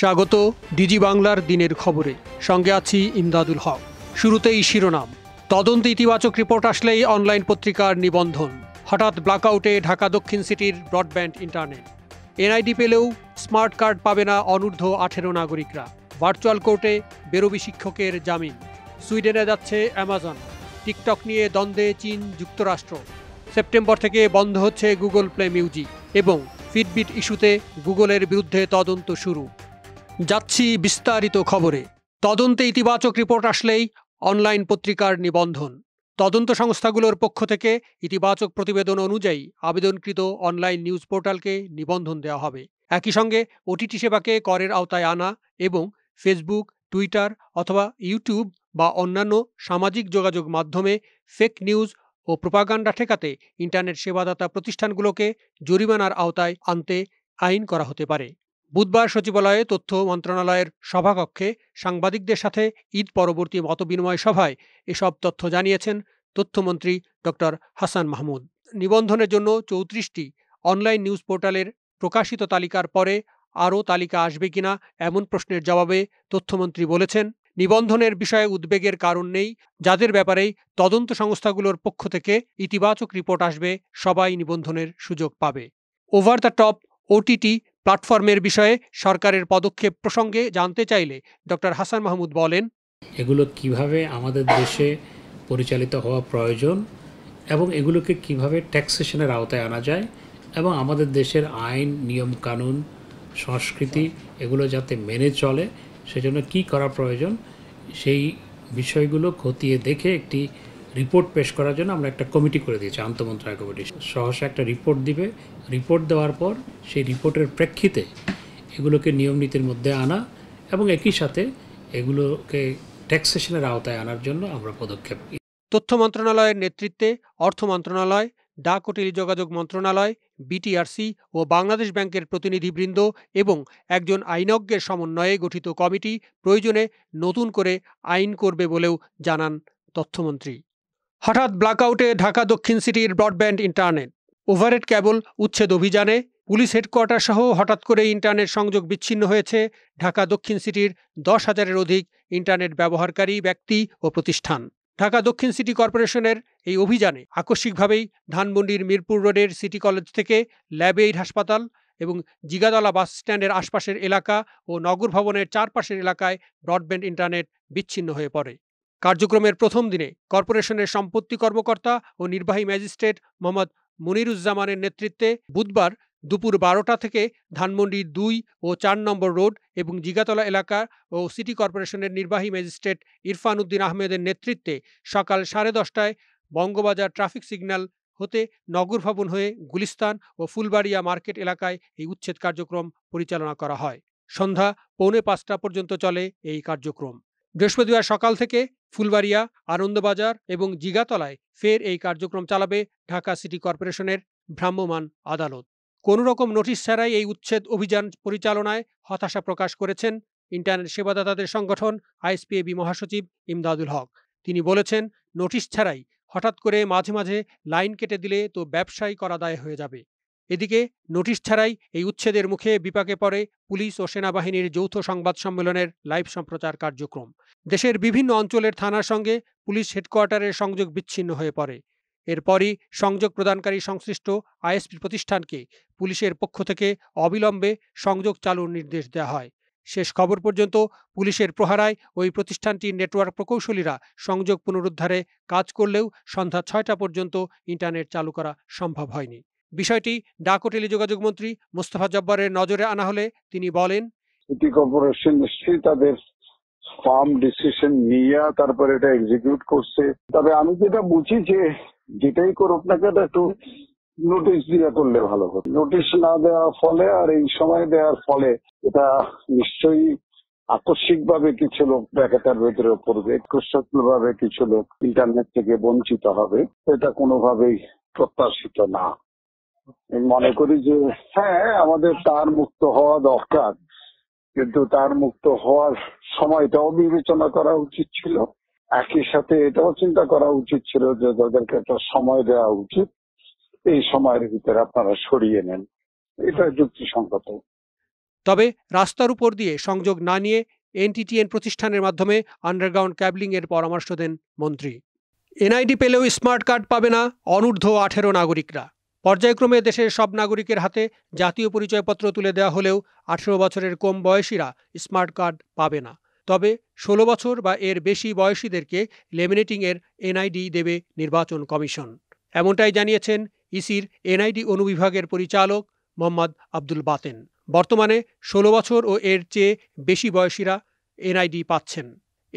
স্বাগত ডিজি বাংলার দিনের খবরে সঙ্গে আছি ইমদাদুল হক শুরুতেই শিরোনাম তদন্ত ইতিবাচক রিপোর্ট আসলেই অনলাইন পত্রিকার নিবন্ধন হঠাৎ ব্ল্যাকআউটে ঢাকা দক্ষিণ সিটির ব্রডব্যান্ড ইন্টারনেট এনআইডি পেলেও স্মার্ট কার্ড পাবে না অনূর্ধ্ব আঠেরো নাগরিকরা ভার্চুয়াল কোর্টে বেরোবি শিক্ষকের জামিন সুইডেনে যাচ্ছে অ্যামাজন টিকটক নিয়ে দ্বন্দ্বে চীন যুক্তরাষ্ট্র সেপ্টেম্বর থেকে বন্ধ হচ্ছে গুগল প্লে মিউজিক এবং ফিটবিট ইস্যুতে গুগলের বিরুদ্ধে তদন্ত শুরু যাচ্ছি বিস্তারিত খবরে তদন্তে ইতিবাচক রিপোর্ট আসলেই অনলাইন পত্রিকার নিবন্ধন তদন্ত সংস্থাগুলোর পক্ষ থেকে ইতিবাচক প্রতিবেদন অনুযায়ী আবেদনকৃত অনলাইন নিউজ পোর্টালকে নিবন্ধন দেওয়া হবে একই সঙ্গে ওটিটি সেবাকে করের আওতায় আনা এবং ফেসবুক টুইটার অথবা ইউটিউব বা অন্যান্য সামাজিক যোগাযোগ মাধ্যমে ফেক নিউজ ও প্রোপাগান্ডা ঠেকাতে ইন্টারনেট সেবাদাতা প্রতিষ্ঠানগুলোকে জরিমানার আওতায় আনতে আইন করা হতে পারে বুধবার সচিবালয়ে তথ্য মন্ত্রণালয়ের সভাকক্ষে সাংবাদিকদের সাথে ঈদ পরবর্তী মতবিনিময় সভায় এসব তথ্য জানিয়েছেন তথ্যমন্ত্রী ড হাসান মাহমুদ নিবন্ধনের জন্য চৌত্রিশটি অনলাইন নিউজ পোর্টালের প্রকাশিত তালিকার পরে আরও তালিকা আসবে কিনা এমন প্রশ্নের জবাবে তথ্যমন্ত্রী বলেছেন নিবন্ধনের বিষয়ে উদ্বেগের কারণ নেই যাদের ব্যাপারেই তদন্ত সংস্থাগুলোর পক্ষ থেকে ইতিবাচক রিপোর্ট আসবে সবাই নিবন্ধনের সুযোগ পাবে ওভার দ্য টপ ওটিটি প্ল্যাটফর্মের বিষয়ে সরকারের পদক্ষেপ প্রসঙ্গে জানতে চাইলে ডক্টর হাসান মাহমুদ বলেন এগুলো কিভাবে আমাদের দেশে পরিচালিত হওয়া প্রয়োজন এবং এগুলোকে কিভাবে ট্যাক্সেশনের আওতায় আনা যায় এবং আমাদের দেশের আইন নিয়ম কানুন সংস্কৃতি এগুলো যাতে মেনে চলে সেজন্য কি করা প্রয়োজন সেই বিষয়গুলো খতিয়ে দেখে একটি রিপোর্ট পেশ করার জন্য আমরা একটা কমিটি করে দিয়েছি আন্তমন্ত্রণালয় কমিটি সহসা একটা রিপোর্ট দিবে রিপোর্ট দেওয়ার পর সেই রিপোর্টের প্রেক্ষিতে এগুলোকে নিয়ম নীতির মধ্যে আনা এবং একই সাথে এগুলোকে ট্যাক্সেশনের আওতায় আনার জন্য আমরা পদক্ষেপ তথ্য মন্ত্রণালয়ের নেতৃত্বে অর্থ মন্ত্রণালয় ডাক ও টেলিযোগাযোগ মন্ত্রণালয় বিটিআরসি ও বাংলাদেশ ব্যাংকের প্রতিনিধিবৃন্দ এবং একজন আইনজ্ঞের সমন্বয়ে গঠিত কমিটি প্রয়োজনে নতুন করে আইন করবে বলেও জানান তথ্যমন্ত্রী হঠাৎ ব্ল্যাকআউটে ঢাকা দক্ষিণ সিটির ব্রডব্যান্ড ইন্টারনেট ওভারহেড ক্যাবল উচ্ছেদ অভিযানে পুলিশ হেডকোয়ার্টার সহ হঠাৎ করে ইন্টারনেট সংযোগ বিচ্ছিন্ন হয়েছে ঢাকা দক্ষিণ সিটির দশ হাজারের অধিক ইন্টারনেট ব্যবহারকারী ব্যক্তি ও প্রতিষ্ঠান ঢাকা দক্ষিণ সিটি কর্পোরেশনের এই অভিযানে আকস্মিকভাবেই ধানমন্ডির মিরপুর রোডের সিটি কলেজ থেকে ল্যাবেইড হাসপাতাল এবং জিগাদলা বাস স্ট্যান্ডের আশপাশের এলাকা ও নগর ভবনের চারপাশের এলাকায় ব্রডব্যান্ড ইন্টারনেট বিচ্ছিন্ন হয়ে পড়ে কার্যক্রমের প্রথম দিনে কর্পোরেশনের সম্পত্তি কর্মকর্তা ও নির্বাহী ম্যাজিস্ট্রেট মোহাম্মদ মনিরুজ্জামানের নেতৃত্বে বুধবার দুপুর বারোটা থেকে ধানমন্ডি দুই ও চার নম্বর রোড এবং জিগাতলা এলাকা ও সিটি কর্পোরেশনের নির্বাহী ম্যাজিস্ট্রেট ইরফান উদ্দিন আহমেদের নেতৃত্বে সকাল সাড়ে দশটায় বঙ্গবাজার ট্রাফিক সিগন্যাল হতে নগর ভবন হয়ে গুলিস্তান ও ফুলবাড়িয়া মার্কেট এলাকায় এই উচ্ছেদ কার্যক্রম পরিচালনা করা হয় সন্ধ্যা পৌনে পাঁচটা পর্যন্ত চলে এই কার্যক্রম বৃহস্পতিবার সকাল থেকে ফুলবাড়িয়া আনন্দবাজার এবং জিগাতলায় ফের এই কার্যক্রম চালাবে ঢাকা সিটি কর্পোরেশনের ভ্রাম্যমাণ আদালত কোনো রকম নোটিশ ছাড়াই এই উচ্ছেদ অভিযান পরিচালনায় হতাশা প্রকাশ করেছেন ইন্টারনেট সেবাদাতাদের সংগঠন আইএসপিএবি মহাসচিব ইমদাদুল হক তিনি বলেছেন নোটিশ ছাড়াই হঠাৎ করে মাঝে মাঝে লাইন কেটে দিলে তো ব্যবসায় করা দায় হয়ে যাবে এদিকে নোটিশ ছাড়াই এই উচ্ছেদের মুখে বিপাকে পড়ে পুলিশ ও সেনাবাহিনীর যৌথ সংবাদ সম্মেলনের লাইভ সম্প্রচার কার্যক্রম দেশের বিভিন্ন অঞ্চলের থানার সঙ্গে পুলিশ হেডকোয়ার্টারের সংযোগ বিচ্ছিন্ন হয়ে পড়ে এরপরই সংযোগ প্রদানকারী সংশ্লিষ্ট আইএসপি প্রতিষ্ঠানকে পুলিশের পক্ষ থেকে অবিলম্বে সংযোগ চালুর নির্দেশ দেওয়া হয় শেষ খবর পর্যন্ত পুলিশের প্রহারায় ওই প্রতিষ্ঠানটির নেটওয়ার্ক প্রকৌশলীরা সংযোগ পুনরুদ্ধারে কাজ করলেও সন্ধ্যা ছয়টা পর্যন্ত ইন্টারনেট চালু করা সম্ভব হয়নি বিষয়টি ডাক ও টেলিযোগাযোগ মন্ত্রী মোস্তফা জব্বারের নজরে আনা হলে তিনি বলেন সিটি কর্পোরেশন নিশ্চয়ই তাদের ফার্ম ডিসিশন নিয়ে তারপর এটা এক্সিকিউট করছে তবে আমি যেটা বুঝি যে যেটাই করুক না কেন একটু নোটিশ দিয়ে করলে ভালো হতো নোটিশ না দেওয়ার ফলে আর এই সময় দেওয়ার ফলে এটা নিশ্চয়ই আকস্মিক ভাবে কিছু লোক ব্যাকেটার ভেতরে পড়বে আকস্মিক ভাবে কিছু লোক ইন্টারনেট থেকে বঞ্চিত হবে এটা কোনোভাবেই প্রত্যাশিত না মনে করি যে হ্যাঁ আমাদের তার মুক্ত হওয়া দরকার কিন্তু তার মুক্ত হওয়ার সময়টাও বিবেচনা করা উচিত ছিল একই সাথে এটাও চিন্তা করা উচিত ছিল যে তাদেরকে একটা সময় দেওয়া উচিত এই সময়ের ভিতরে আপনারা সরিয়ে নেন এটা যুক্তিসঙ্গত তবে রাস্তার উপর দিয়ে সংযোগ না নিয়ে এনটিটিএন প্রতিষ্ঠানের মাধ্যমে আন্ডারগ্রাউন্ড ক্যাবলিং এর পরামর্শ দেন মন্ত্রী এনআইডি পেলেও স্মার্ট কার্ড পাবে না অনূর্ধ্ব আঠেরো নাগরিকরা পর্যায়ক্রমে দেশের সব নাগরিকের হাতে জাতীয় পরিচয়পত্র তুলে দেওয়া হলেও আঠেরো বছরের কম বয়সীরা স্মার্ট কার্ড পাবে না তবে ষোলো বছর বা এর বেশি বয়সীদেরকে লেমিনেটিংয়ের এনআইডি দেবে নির্বাচন কমিশন এমনটাই জানিয়েছেন ইসির এনআইডি অনুবিভাগের পরিচালক মোহাম্মদ আব্দুল বাতেন বর্তমানে ষোলো বছর ও এর চেয়ে বেশি বয়সীরা এনআইডি পাচ্ছেন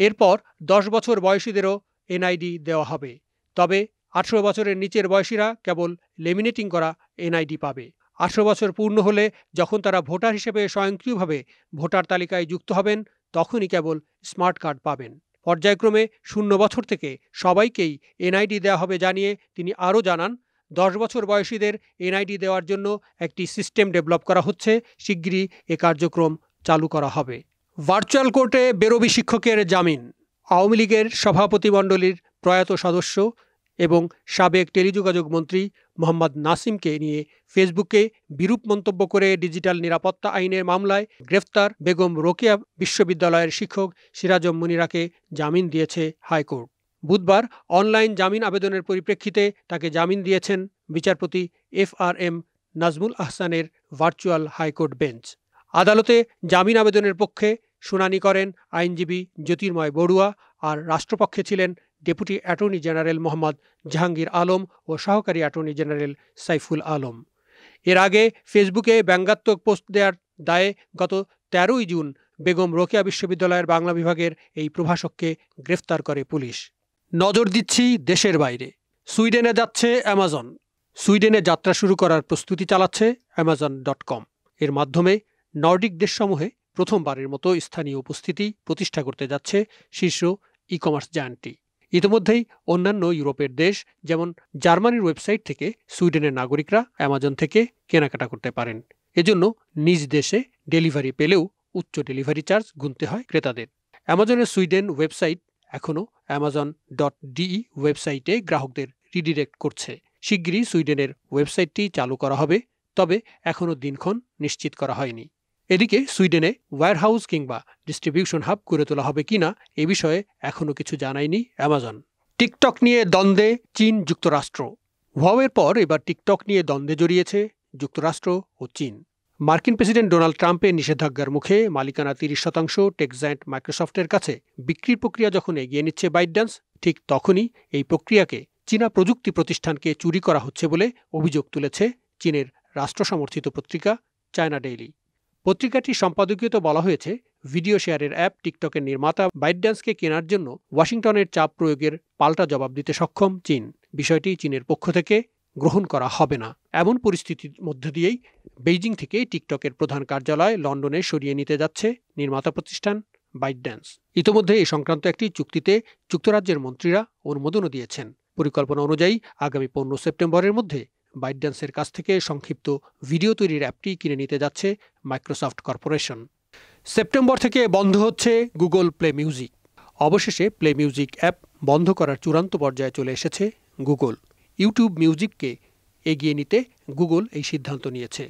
এরপর দশ বছর বয়সীদেরও এনআইডি দেওয়া হবে তবে আঠেরো বছরের নিচের বয়সীরা কেবল লেমিনেটিং করা এনআইডি পাবে আঠেরো বছর পূর্ণ হলে যখন তারা ভোটার হিসেবে স্বয়ংক্রিয়ভাবে ভোটার তালিকায় যুক্ত হবেন তখনই কেবল স্মার্ট কার্ড পাবেন পর্যায়ক্রমে শূন্য বছর থেকে সবাইকেই এনআইডি দেওয়া হবে জানিয়ে তিনি আরও জানান দশ বছর বয়সীদের এনআইডি দেওয়ার জন্য একটি সিস্টেম ডেভেলপ করা হচ্ছে শিগগিরই এ কার্যক্রম চালু করা হবে ভার্চুয়াল কোর্টে বেরোবি শিক্ষকের জামিন আওয়ামী লীগের সভাপতিমণ্ডলীর প্রয়াত সদস্য এবং সাবেক টেলিযোগাযোগ মন্ত্রী মোহাম্মদ নাসিমকে নিয়ে ফেসবুকে বিরূপ মন্তব্য করে ডিজিটাল নিরাপত্তা আইনের মামলায় গ্রেফতার বেগম রোকেয়া বিশ্ববিদ্যালয়ের শিক্ষক সিরাজম মুনিরাকে জামিন দিয়েছে হাইকোর্ট বুধবার অনলাইন জামিন আবেদনের পরিপ্রেক্ষিতে তাকে জামিন দিয়েছেন বিচারপতি এফ আর এম নাজমুল আহসানের ভার্চুয়াল হাইকোর্ট বেঞ্চ আদালতে জামিন আবেদনের পক্ষে শুনানি করেন আইনজীবী জ্যোতির্ময় বড়ুয়া আর রাষ্ট্রপক্ষে ছিলেন deputy attorney general Mohammad Jahangir Alam ও সহকারী অ্যাটর্নি জেনারেল সাইফুল আলম এর আগে ফেসবুকে ব্যঙ্গাত্মক পোস্ট দেওয়ার দায়ে গত তেরোই জুন বেগম রোকেয়া বিশ্ববিদ্যালয়ের বাংলা বিভাগের এই প্রভাষককে গ্রেফতার করে পুলিশ নজর দিচ্ছি দেশের বাইরে সুইডেনে যাচ্ছে অ্যামাজন সুইডেনে যাত্রা শুরু করার প্রস্তুতি চালাচ্ছে অ্যামাজন ডট কম এর মাধ্যমে নর্ডিক দেশসমূহে প্রথমবারের মতো স্থানীয় উপস্থিতি প্রতিষ্ঠা করতে যাচ্ছে শীর্ষ ই কমার্স জায়ান্টটি ইতিমধ্যেই অন্যান্য ইউরোপের দেশ যেমন জার্মানির ওয়েবসাইট থেকে সুইডেনের নাগরিকরা অ্যামাজন থেকে কেনাকাটা করতে পারেন এজন্য নিজ দেশে ডেলিভারি পেলেও উচ্চ ডেলিভারি চার্জ গুনতে হয় ক্রেতাদের অ্যামাজনের সুইডেন ওয়েবসাইট এখনও অ্যামাজন ডট ডিই ওয়েবসাইটে গ্রাহকদের রিডিরেক্ট করছে শিগগিরই সুইডেনের ওয়েবসাইটটি চালু করা হবে তবে এখনও দিনক্ষণ নিশ্চিত করা হয়নি এদিকে সুইডেনে ওয়ারহাউস কিংবা ডিস্ট্রিবিউশন হাব গড়ে তোলা হবে কিনা এ বিষয়ে এখনও কিছু জানায়নি অ্যামাজন টিকটক নিয়ে দ্বন্দ্বে চীন যুক্তরাষ্ট্র হুয়াওয়ের পর এবার টিকটক নিয়ে দ্বন্দ্বে জড়িয়েছে যুক্তরাষ্ট্র ও চীন মার্কিন প্রেসিডেন্ট ডোনাল্ড ট্রাম্পের নিষেধাজ্ঞার মুখে মালিকানা তিরিশ শতাংশ টেকজায়েন্ট মাইক্রোসফটের কাছে বিক্রির প্রক্রিয়া যখন এগিয়ে নিচ্ছে বাইডান্স ঠিক তখনই এই প্রক্রিয়াকে চীনা প্রযুক্তি প্রতিষ্ঠানকে চুরি করা হচ্ছে বলে অভিযোগ তুলেছে চীনের রাষ্ট্রসমর্থিত পত্রিকা চায়না ডেইলি পত্রিকাটির সম্পাদকীয়তে বলা হয়েছে ভিডিও শেয়ারের অ্যাপ টিকটকের নির্মাতা বাইডড্যান্সকে কেনার জন্য ওয়াশিংটনের চাপ প্রয়োগের পাল্টা জবাব দিতে সক্ষম চীন বিষয়টি চীনের পক্ষ থেকে গ্রহণ করা হবে না এমন পরিস্থিতির মধ্য দিয়েই বেইজিং থেকে টিকটকের প্রধান কার্যালয় লন্ডনে সরিয়ে নিতে যাচ্ছে নির্মাতা প্রতিষ্ঠান বাইডড্যান্স ইতোমধ্যে এ সংক্রান্ত একটি চুক্তিতে যুক্তরাজ্যের মন্ত্রীরা অনুমোদনও দিয়েছেন পরিকল্পনা অনুযায়ী আগামী পনেরো সেপ্টেম্বরের মধ্যে বাইটড্যান্সের কাছ থেকে সংক্ষিপ্ত ভিডিও তৈরির অ্যাপটি কিনে নিতে যাচ্ছে মাইক্রোসফট কর্পোরেশন সেপ্টেম্বর থেকে বন্ধ হচ্ছে গুগল প্লে মিউজিক অবশেষে প্লে মিউজিক অ্যাপ বন্ধ করার চূড়ান্ত পর্যায়ে চলে এসেছে গুগল ইউটিউব মিউজিককে এগিয়ে নিতে গুগল এই সিদ্ধান্ত নিয়েছে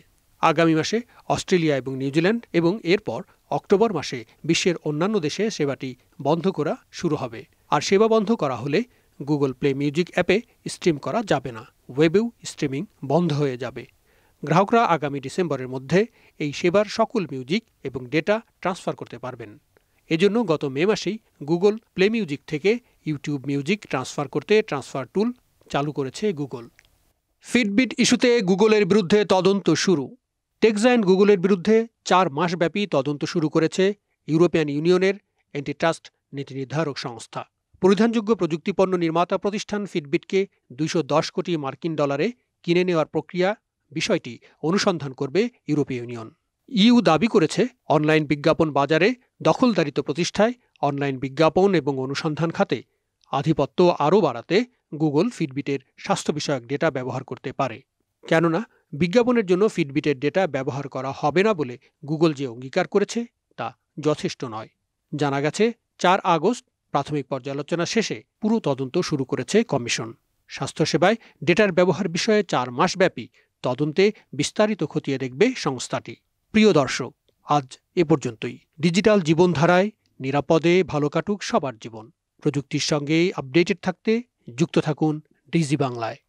আগামী মাসে অস্ট্রেলিয়া এবং নিউজিল্যান্ড এবং এরপর অক্টোবর মাসে বিশ্বের অন্যান্য দেশে সেবাটি বন্ধ করা শুরু হবে আর সেবা বন্ধ করা হলে গুগল প্লে মিউজিক অ্যাপে স্ট্রিম করা যাবে না ওয়েবেও স্ট্রিমিং বন্ধ হয়ে যাবে গ্রাহকরা আগামী ডিসেম্বরের মধ্যে এই সেবার সকল মিউজিক এবং ডেটা ট্রান্সফার করতে পারবেন এজন্য গত মে মাসেই গুগল প্লে মিউজিক থেকে ইউটিউব মিউজিক ট্রান্সফার করতে ট্রান্সফার টুল চালু করেছে গুগল ফিডবিট ইস্যুতে গুগলের বিরুদ্ধে তদন্ত শুরু টেক্সাইন গুগলের বিরুদ্ধে চার মাসব্যাপী তদন্ত শুরু করেছে ইউরোপিয়ান ইউনিয়নের অ্যান্টিট্রাস্ট নীতি নির্ধারক সংস্থা পরিধানযোগ্য প্রযুক্তিপণ্য নির্মাতা প্রতিষ্ঠান ফিটবিটকে দুইশো কোটি মার্কিন ডলারে কিনে নেওয়ার প্রক্রিয়া বিষয়টি অনুসন্ধান করবে ইউরোপীয় ইউনিয়ন ইউ দাবি করেছে অনলাইন বিজ্ঞাপন বাজারে দখলদারিত প্রতিষ্ঠায় অনলাইন বিজ্ঞাপন এবং অনুসন্ধান খাতে আধিপত্য আরও বাড়াতে গুগল ফিটবিটের স্বাস্থ্য বিষয়ক ডেটা ব্যবহার করতে পারে কেননা বিজ্ঞাপনের জন্য ফিটবিটের ডেটা ব্যবহার করা হবে না বলে গুগল যে অঙ্গীকার করেছে তা যথেষ্ট নয় জানা গেছে চার আগস্ট প্রাথমিক পর্যালোচনা শেষে পুরো তদন্ত শুরু করেছে কমিশন স্বাস্থ্যসেবায় ডেটার ব্যবহার বিষয়ে চার মাসব্যাপী তদন্তে বিস্তারিত খতিয়ে দেখবে সংস্থাটি প্রিয় দর্শক আজ এ পর্যন্তই ডিজিটাল জীবনধারায় নিরাপদে ভালো কাটুক সবার জীবন প্রযুক্তির সঙ্গে আপডেটেড থাকতে যুক্ত থাকুন ডিজি বাংলায়